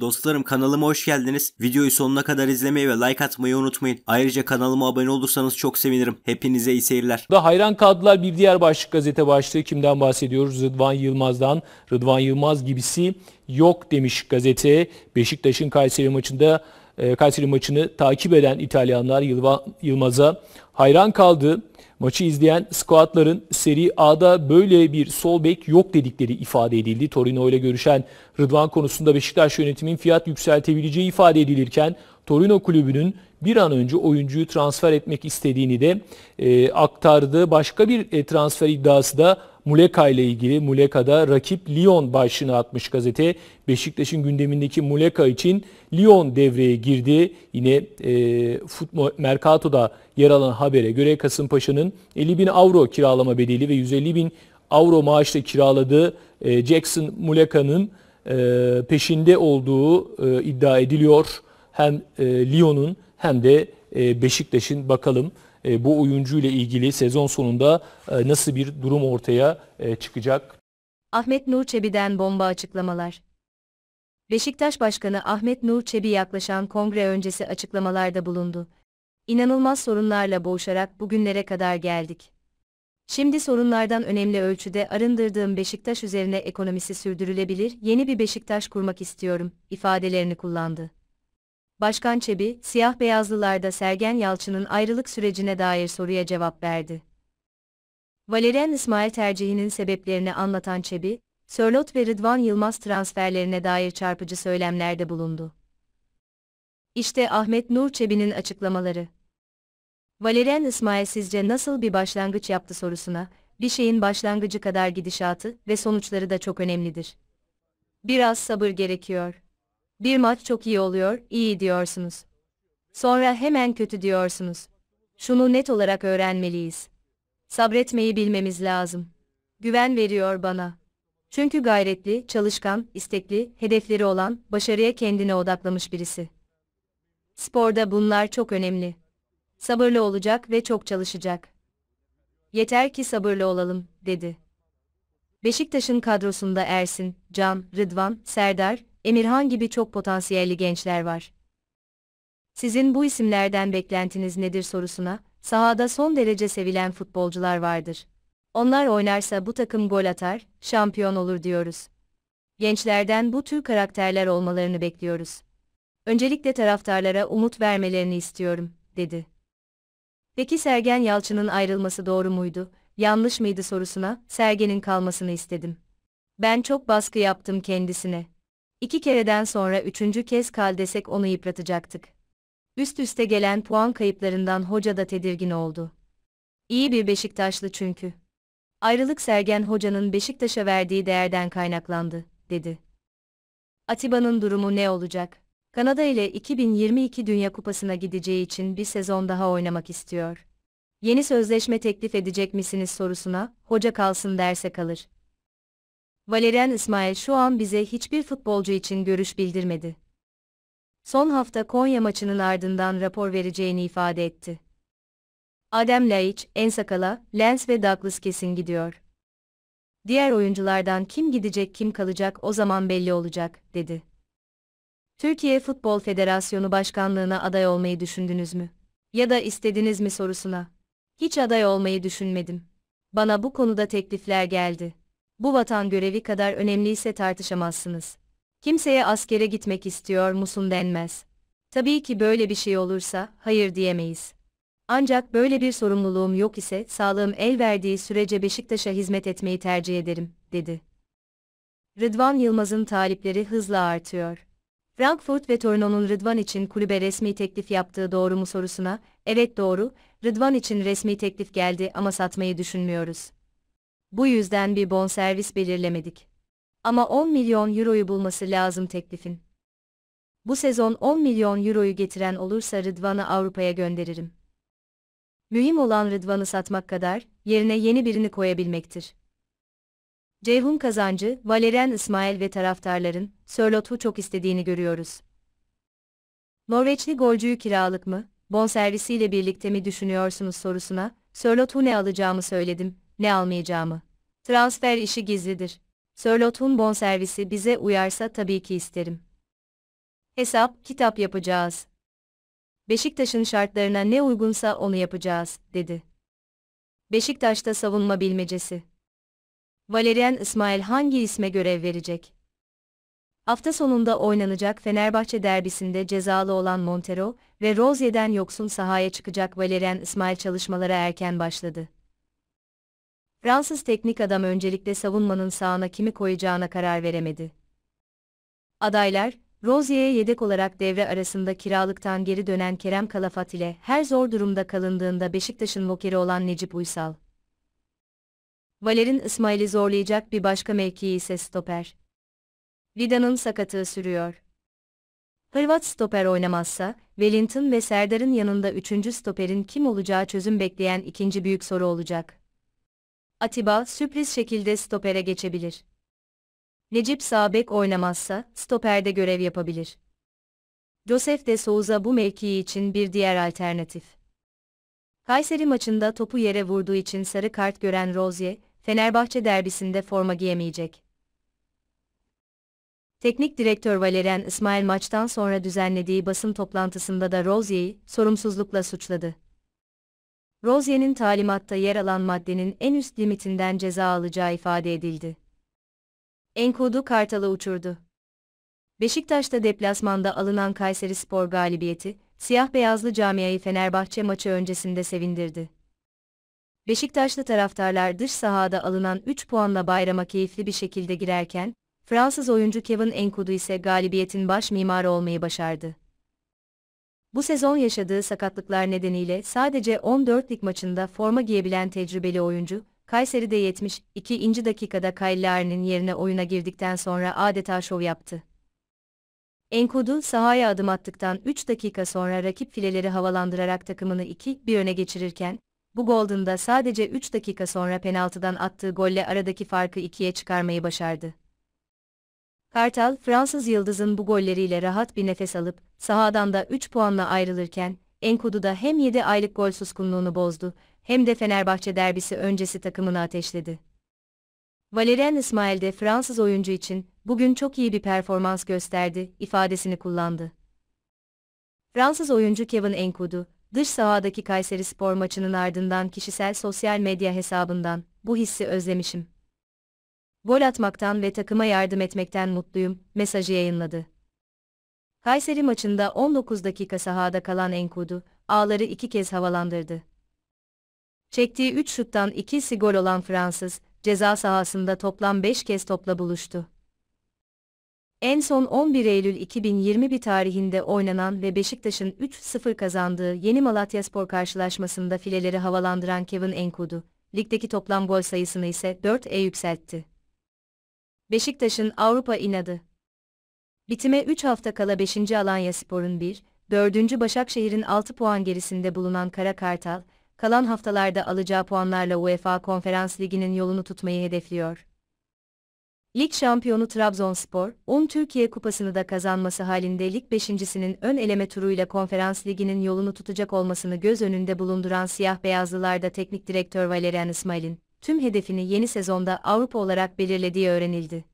Dostlarım kanalıma hoş geldiniz. Videoyu sonuna kadar izlemeyi ve like atmayı unutmayın. Ayrıca kanalıma abone olursanız çok sevinirim. Hepinize iyi seyirler. Da hayran kaldılar bir diğer başlık gazete başlığı kimden bahsediyoruz? Rıdvan Yılmaz'dan. Rıdvan Yılmaz gibisi yok demiş gazete. Beşiktaş'ın Kayseri maçında e, Kayseri maçını takip eden İtalyanlar Yılmaz'a hayran kaldı. Maçı izleyen squatların Seri A'da böyle bir sol bek yok dedikleri ifade edildi. Torino ile görüşen Rıdvan konusunda Beşiktaş yönetimin fiyat yükseltebileceği ifade edilirken Torino kulübünün bir an önce oyuncuyu transfer etmek istediğini de e, aktardı. Başka bir e, transfer iddiası da Muleka ile ilgili Muleka'da rakip Lyon başlığını atmış gazete. Beşiktaş'ın gündemindeki Muleka için Lyon devreye girdi. Yine e, Futmo Mercato'da yer alan habere göre Kasımpaşa'nın 50 bin avro kiralama bedeli ve 150 bin avro maaşla kiraladığı e, Jackson Muleka'nın e, peşinde olduğu e, iddia ediliyor. Hem e, Lyon'un hem de e, Beşiktaş'ın bakalım e, bu oyuncu ile ilgili sezon sonunda e, nasıl bir durum ortaya çıkacak? Ahmet Nur Çebi'den bomba açıklamalar. Beşiktaş Başkanı Ahmet Nur Çebi yaklaşan kongre öncesi açıklamalarda bulundu. İnanılmaz sorunlarla boğuşarak bugünlere kadar geldik. Şimdi sorunlardan önemli ölçüde arındırdığım Beşiktaş üzerine ekonomisi sürdürülebilir, yeni bir Beşiktaş kurmak istiyorum ifadelerini kullandı. Başkan Çebi, siyah beyazlılarda Sergen Yalçın'ın ayrılık sürecine dair soruya cevap verdi. Valerian İsmail tercihinin sebeplerini anlatan Çebi, Sörlot ve Rıdvan Yılmaz transferlerine dair çarpıcı söylemlerde bulundu. İşte Ahmet Nur Çebi'nin açıklamaları. Valerian İsmail sizce nasıl bir başlangıç yaptı sorusuna, bir şeyin başlangıcı kadar gidişatı ve sonuçları da çok önemlidir. Biraz sabır gerekiyor. Bir maç çok iyi oluyor, iyi diyorsunuz. Sonra hemen kötü diyorsunuz. Şunu net olarak öğrenmeliyiz. Sabretmeyi bilmemiz lazım. Güven veriyor bana. Çünkü gayretli, çalışkan, istekli, hedefleri olan, başarıya kendine odaklamış birisi. Sporda bunlar çok önemli. Sabırlı olacak ve çok çalışacak. Yeter ki sabırlı olalım, dedi. Beşiktaş'ın kadrosunda Ersin, Can, Rıdvan, Serdar, Emirhan gibi çok potansiyelli gençler var. Sizin bu isimlerden beklentiniz nedir sorusuna, sahada son derece sevilen futbolcular vardır. Onlar oynarsa bu takım gol atar, şampiyon olur diyoruz. Gençlerden bu tür karakterler olmalarını bekliyoruz. Öncelikle taraftarlara umut vermelerini istiyorum, dedi. Peki Sergen Yalçın'ın ayrılması doğru muydu, yanlış mıydı sorusuna, Sergen'in kalmasını istedim. Ben çok baskı yaptım kendisine. İki kereden sonra üçüncü kez kal desek onu yıpratacaktık. Üst üste gelen puan kayıplarından hoca da tedirgin oldu. İyi bir Beşiktaşlı çünkü. Ayrılık Sergen Hoca'nın Beşiktaş'a verdiği değerden kaynaklandı, dedi. Atiba'nın durumu ne olacak? Kanada ile 2022 Dünya Kupası'na gideceği için bir sezon daha oynamak istiyor. Yeni sözleşme teklif edecek misiniz sorusuna, hoca kalsın derse kalır. Valerian İsmail şu an bize hiçbir futbolcu için görüş bildirmedi. Son hafta Konya maçının ardından rapor vereceğini ifade etti. Adem Laiç, Ensakala, Lens ve Douglas kesin gidiyor. Diğer oyunculardan kim gidecek kim kalacak o zaman belli olacak, dedi. Türkiye Futbol Federasyonu Başkanlığına aday olmayı düşündünüz mü? Ya da istediniz mi sorusuna. Hiç aday olmayı düşünmedim. Bana bu konuda teklifler geldi bu vatan görevi kadar önemliyse tartışamazsınız. Kimseye askere gitmek istiyor musun denmez. Tabii ki böyle bir şey olursa hayır diyemeyiz. Ancak böyle bir sorumluluğum yok ise sağlığım el verdiği sürece Beşiktaş'a hizmet etmeyi tercih ederim, dedi. Rıdvan Yılmaz'ın talipleri hızla artıyor. Frankfurt ve Torino'nun Rıdvan için kulübe resmi teklif yaptığı doğru mu sorusuna, evet doğru, Rıdvan için resmi teklif geldi ama satmayı düşünmüyoruz. Bu yüzden bir bonservis belirlemedik. Ama 10 milyon euroyu bulması lazım teklifin. Bu sezon 10 milyon euroyu getiren olursa Rıdvan'ı Avrupa'ya gönderirim. Mühim olan Rıdvan'ı satmak kadar, yerine yeni birini koyabilmektir. Ceyhun Kazancı, Valerian İsmail ve taraftarların, Sörlot'u çok istediğini görüyoruz. Norveçli golcüyü kiralık mı, bonservisiyle birlikte mi düşünüyorsunuz sorusuna, Sörlot'u ne alacağımı söyledim, ne almayacağımı. Transfer işi gizlidir. Sörlot'un bonservisi bize uyarsa tabii ki isterim. Hesap, kitap yapacağız. Beşiktaş'ın şartlarına ne uygunsa onu yapacağız, dedi. Beşiktaş'ta savunma bilmecesi. Valerian İsmail hangi isme görev verecek? Hafta sonunda oynanacak Fenerbahçe derbisinde cezalı olan Montero ve Rozier'den yoksun sahaya çıkacak Valerian İsmail çalışmalara erken başladı. Fransız teknik adam öncelikle savunmanın sağına kimi koyacağına karar veremedi. Adaylar, Rozier'e yedek olarak devre arasında kiralıktan geri dönen Kerem Kalafat ile her zor durumda kalındığında Beşiktaş'ın vokeri olan Necip Uysal. Valer'in İsmail'i zorlayacak bir başka mevkii ise stoper. Vida'nın sakatlığı sürüyor. Hırvat stoper oynamazsa, Wellington ve Serdar'ın yanında üçüncü stoperin kim olacağı çözüm bekleyen ikinci büyük soru olacak. Atiba sürpriz şekilde stopere geçebilir. Necip Sabek oynamazsa stoperde görev yapabilir. Josef de Souza bu mevkii için bir diğer alternatif. Kayseri maçında topu yere vurduğu için sarı kart gören Rozier, Fenerbahçe derbisinde forma giyemeyecek. Teknik direktör Valerian İsmail maçtan sonra düzenlediği basın toplantısında da Rozier'i sorumsuzlukla suçladı. Rozier'in talimatta yer alan maddenin en üst limitinden ceza alacağı ifade edildi. Enkodu Kartal'ı uçurdu. Beşiktaş'ta deplasmanda alınan Kayseri Spor galibiyeti, siyah-beyazlı camiayı Fenerbahçe maçı öncesinde sevindirdi. Beşiktaşlı taraftarlar dış sahada alınan 3 puanla bayrama keyifli bir şekilde girerken, Fransız oyuncu Kevin Enkudu ise galibiyetin baş mimarı olmayı başardı. Bu sezon yaşadığı sakatlıklar nedeniyle sadece 14 lig maçında forma giyebilen tecrübeli oyuncu, Kayseri'de 72. inci dakikada Kyle Larry'nin yerine oyuna girdikten sonra adeta şov yaptı. Enkudu sahaya adım attıktan 3 dakika sonra rakip fileleri havalandırarak takımını 2-1 öne geçirirken, bu Golden'da sadece 3 dakika sonra penaltıdan attığı golle aradaki farkı 2'ye çıkarmayı başardı. Kartal, Fransız Yıldız'ın bu golleriyle rahat bir nefes alıp, sahadan da 3 puanla ayrılırken, Enkudu da hem 7 aylık gol suskunluğunu bozdu, hem de Fenerbahçe derbisi öncesi takımını ateşledi. Valerian İsmail de Fransız oyuncu için, bugün çok iyi bir performans gösterdi, ifadesini kullandı. Fransız oyuncu Kevin Enkudu, dış sahadaki Kayseri Spor maçının ardından kişisel sosyal medya hesabından, bu hissi özlemişim gol atmaktan ve takıma yardım etmekten mutluyum, mesajı yayınladı. Kayseri maçında 19 dakika sahada kalan Enkudu, ağları iki kez havalandırdı. Çektiği 3 şuttan ikisi gol olan Fransız, ceza sahasında toplam 5 kez topla buluştu. En son 11 Eylül 2021 tarihinde oynanan ve Beşiktaş'ın 3-0 kazandığı Yeni Malatyaspor karşılaşmasında fileleri havalandıran Kevin Enkudu, ligdeki toplam gol sayısını ise 4'e yükseltti. Beşiktaş'ın Avrupa inadı. Bitime 3 hafta kala 5. Alanya Spor'un 1, 4. Başakşehir'in 6 puan gerisinde bulunan Kara Kartal, kalan haftalarda alacağı puanlarla UEFA Konferans Ligi'nin yolunu tutmayı hedefliyor. Lig şampiyonu Trabzonspor, 10 Türkiye Kupası'nı da kazanması halinde lig beşincisinin ön eleme turuyla Konferans Ligi'nin yolunu tutacak olmasını göz önünde bulunduran siyah beyazlılarda teknik direktör Valerian İsmail'in, tüm hedefini yeni sezonda Avrupa olarak belirlediği öğrenildi.